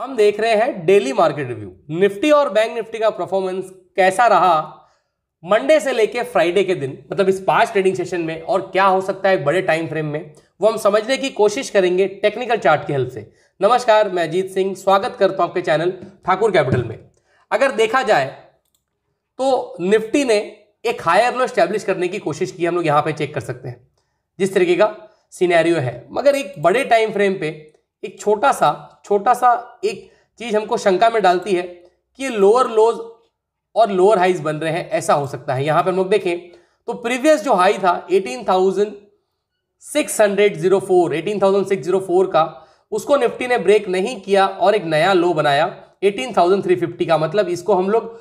हम देख रहे हैं डेली मार्केट रिव्यू निफ्टी और बैंक निफ्टी का परफॉर्मेंस कैसा रहा मंडे से लेके फ्राइडे के दिन मतलब इस पांच ट्रेडिंग सेशन में और क्या हो सकता है बड़े टाइम फ्रेम में वो हम समझने की कोशिश करेंगे टेक्निकल चार्ट की हेल्प से नमस्कार मैं अजीत सिंह स्वागत करता हूं आपके चैनल ठाकुर कैपिटल में अगर देखा जाए तो निफ्टी ने एक हायर लो स्टैब्लिश करने की कोशिश की हम लोग यहाँ पे चेक कर सकते हैं जिस तरीके का सीनैरियो है मगर एक बड़े टाइम फ्रेम पे एक छोटा सा छोटा सा एक चीज़ हमको शंका में डालती है कि लोअर लोज और लोअर हाइज बन रहे हैं ऐसा हो सकता है यहां पर हम लोग देखें तो प्रीवियस जो हाई था 18,604 18,604 का उसको निफ्टी ने ब्रेक नहीं किया और एक नया लो बनाया 18,350 का मतलब इसको हम लोग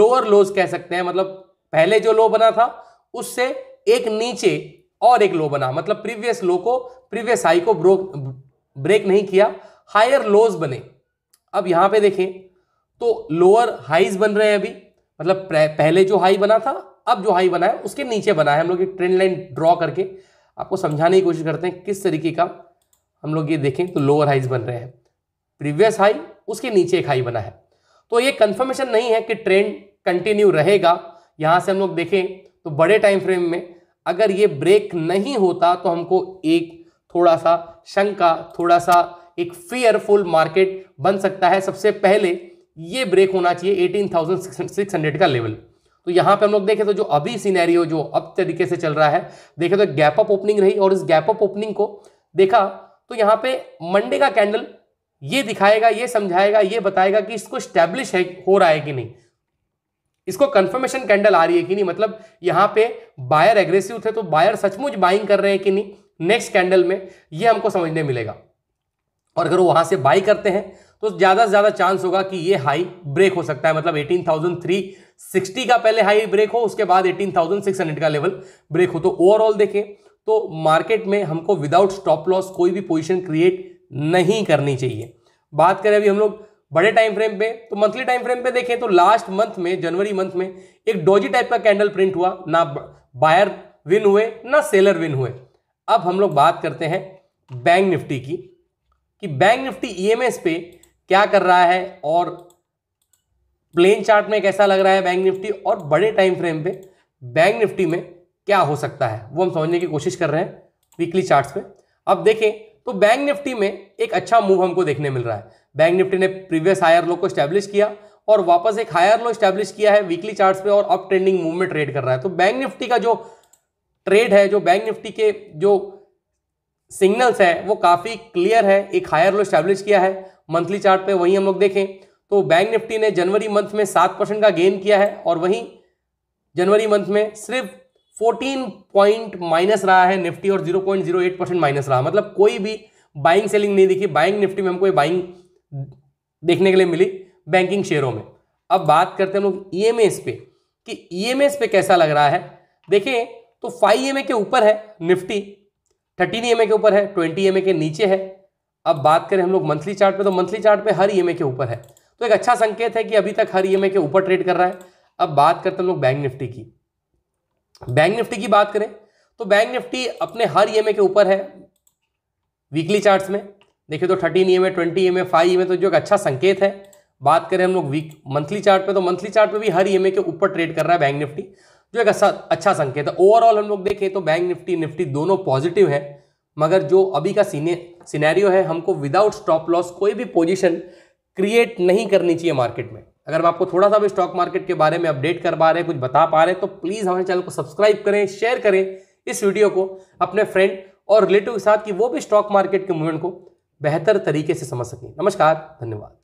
लोअर लोज कह सकते हैं मतलब पहले जो लो बना था उससे एक नीचे और एक लो बना मतलब प्रीवियस लो को प्रीवियस हाई को ब्रोक ब्रेक नहीं किया हायर लोज बने अब यहां पे देखें तो लोअर हाईज बन रहे हैं अभी मतलब पहले जो हाई बना था अब जो हाई बना है उसके नीचे बना है हम लोग ये ट्रेंड लाइन ड्रॉ करके आपको समझाने की कोशिश करते हैं किस तरीके का हम लोग ये देखें तो लोअर हाइज बन रहे हैं प्रीवियस हाई उसके नीचे एक हाई बना है तो ये कंफर्मेशन नहीं है कि ट्रेंड कंटिन्यू रहेगा यहां से हम लोग देखें तो बड़े टाइम फ्रेम में अगर ये ब्रेक नहीं होता तो हमको एक थोड़ा सा शंका थोड़ा सा एक फेयरफुल मार्केट बन सकता है सबसे पहले ये ब्रेक होना चाहिए हंड्रेड का लेवल तो यहाँ पे हम लोग देखें तो जो अभी सीनैरियो जो अब तरीके से चल रहा है देखें तो गैप अप ओपनिंग रही और इस गैप अप ओपनिंग को देखा तो यहाँ पे मंडे का कैंडल ये दिखाएगा ये समझाएगा ये बताएगा कि इसको स्टैब्लिश है हो रहा है कि नहीं इसको कंफर्मेशन कैंडल आ रही है कि नहीं मतलब यहाँ पे बायर एग्रेसिव थे तो बायर सचमुच बाइंग कर रहे हैं कि नहीं नेक्स्ट कैंडल में ये हमको समझने मिलेगा और अगर वो वहाँ से बाई करते हैं तो ज़्यादा से ज़्यादा चांस होगा कि ये हाई ब्रेक हो सकता है मतलब 18,360 का पहले हाई ब्रेक हो उसके बाद 18,600 का लेवल ब्रेक हो तो ओवरऑल देखें तो मार्केट में हमको विदाउट स्टॉप लॉस कोई भी पोजिशन क्रिएट नहीं करनी चाहिए बात करें अभी हम लोग बड़े टाइम फ्रेम पे तो मंथली टाइम फ्रेम पे देखें तो लास्ट मंथ में जनवरी मंथ में एक डोजी टाइप का कैंडल प्रिंट हुआ ना बायर विन हुए ना सेलर विन हुए अब हम लोग बात करते हैं बैंक निफ्टी की कि बैंक निफ्टी ईएमएस e पे क्या कर रहा है और प्लेन चार्ट में कैसा लग रहा है बैंक निफ्टी और बड़े टाइम फ्रेम पे बैंक निफ्टी में क्या हो सकता है वो हम समझने की कोशिश कर रहे हैं वीकली चार्ट्स पे अब देखें तो बैंक निफ्टी में एक अच्छा मूव हमको देखने मिल रहा है बैंक निफ्टी ने प्रीवियस हायर लो को स्टैब्लिश किया और वापस एक हायर लो स्टैब्लिश किया है वीकली चार्ट्स पे और अप ट्रेंडिंग मूव में ट्रेड कर रहा है तो बैंक निफ्टी का जो ट्रेड है जो बैंक निफ्टी के जो सिग्नल्स है वो काफ़ी क्लियर है एक हायर लो स्टैब्लिश किया है मंथली चार्ट पे वहीं हम लोग देखें तो बैंक निफ्टी ने जनवरी मंथ में सात परसेंट का गेन किया है और वहीं जनवरी मंथ में सिर्फ फोर्टीन पॉइंट माइनस रहा है निफ्टी और zero zero point eight percent minus रहा मतलब कोई भी बाइंग सेलिंग नहीं दिखी बाइंग निफ्टी में हमको ये बाइंग देखने के लिए मिली बैंकिंग शेयरों में अब बात करते हैं हम लोग ई e पे कि ई e पे कैसा लग रहा है देखिए तो फाइव एम के ऊपर है निफ्टी थर्टीन ई के ऊपर है ट्वेंटी ई के नीचे है अब बात करें हम लोग मंथली चार्ट पे तो मंथली चार्ट पे हर ई e के ऊपर है तो एक अच्छा संकेत है कि अभी तक हर ई e के ऊपर ट्रेड कर रहा है अब बात करते हम लोग बैंक निफ्टी की बैंक निफ्टी की बात करें तो बैंक निफ्टी अपने हर ई e के ऊपर है वीकली चार्ट्स में देखिए तो thirteen E M A twenty M A five E M तो जो एक अच्छा संकेत है बात करें हम लोग वीक मंथली चार्ट पे तो मंथली चार्ट पे भी हर ई के ऊपर ट्रेड कर रहा है बैंक निफ्टी जो एक अच्छा, अच्छा संकेत है ओवरऑल हम लोग देखें तो बैंक निफ्टी निफ्टी दोनों पॉजिटिव है मगर जो अभी का सीनेरियो है हमको विदाउट स्टॉप लॉस कोई भी पोजिशन क्रिएट नहीं करनी चाहिए मार्केट में अगर हम आपको थोड़ा सा भी स्टॉक मार्केट के बारे में अपडेट कर पा रहे हैं कुछ बता पा रहे हैं तो प्लीज़ हमारे चैनल को सब्सक्राइब करें शेयर करें इस वीडियो को अपने फ्रेंड और रिलेटिव के साथ कि वो भी स्टॉक मार्केट के मूवमेंट को बेहतर तरीके से समझ सकें नमस्कार धन्यवाद